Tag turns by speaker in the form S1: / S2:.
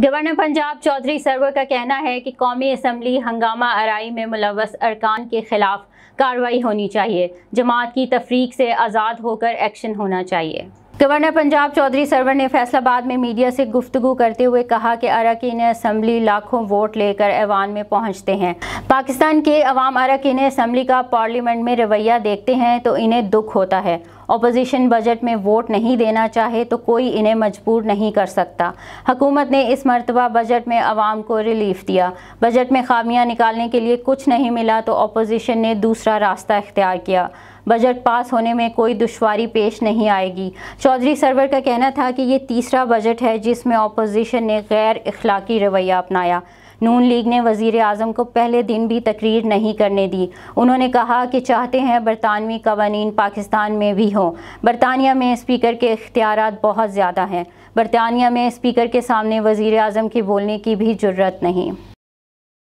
S1: governor Punjab Chaudhary server का कहना है कि कौमी असम्बली हंगामा आरई में मुलवस अरकान के खिलाफ कार्रवाई होनी चाहिए जमात की तफरीक से आज़ाद होकर एक्शन होना चाहिए गवर्नर पंजाब चौधरी सरवर ने फैसलाबाद में मीडिया से गुफ्तु करते हुए कहा कि अरकान असम्बली लाखों वोट लेकर ऐवान में पहुंचते हैं पाकिस्तान के अवाम अरकान असम्बली का पार्लियामेंट में रवैया देखते हैं तो इन्हें दुख होता है अपोजिशन बजट में वोट नहीं देना चाहे तो कोई इन्हें मजबूर नहीं कर सकता हकूमत ने इस मरतबा बजट में आवाम को रिलीफ दिया बजट में खामियां निकालने के लिए कुछ नहीं मिला तो अपोजिशन ने दूसरा रास्ता इख्तियार किया बजट पास होने में कोई दुशारी पेश नहीं आएगी चौधरी सरवर का कहना था कि ये तीसरा बजट है जिसमें अपोजिशन ने गैर अखलाकी रवैया अपनाया नून लीग ने वजीर अजम को पहले दिन भी तकरीर नहीं करने दी उन्होंने कहा कि चाहते हैं बरतानवी कवानीन पाकिस्तान में भी हों बरतानिया में स्पीकर के अख्तियार बहुत ज़्यादा हैं बरतानिया में स्पीकर के सामने वज़ी अजम के बोलने की भी जरूरत नहीं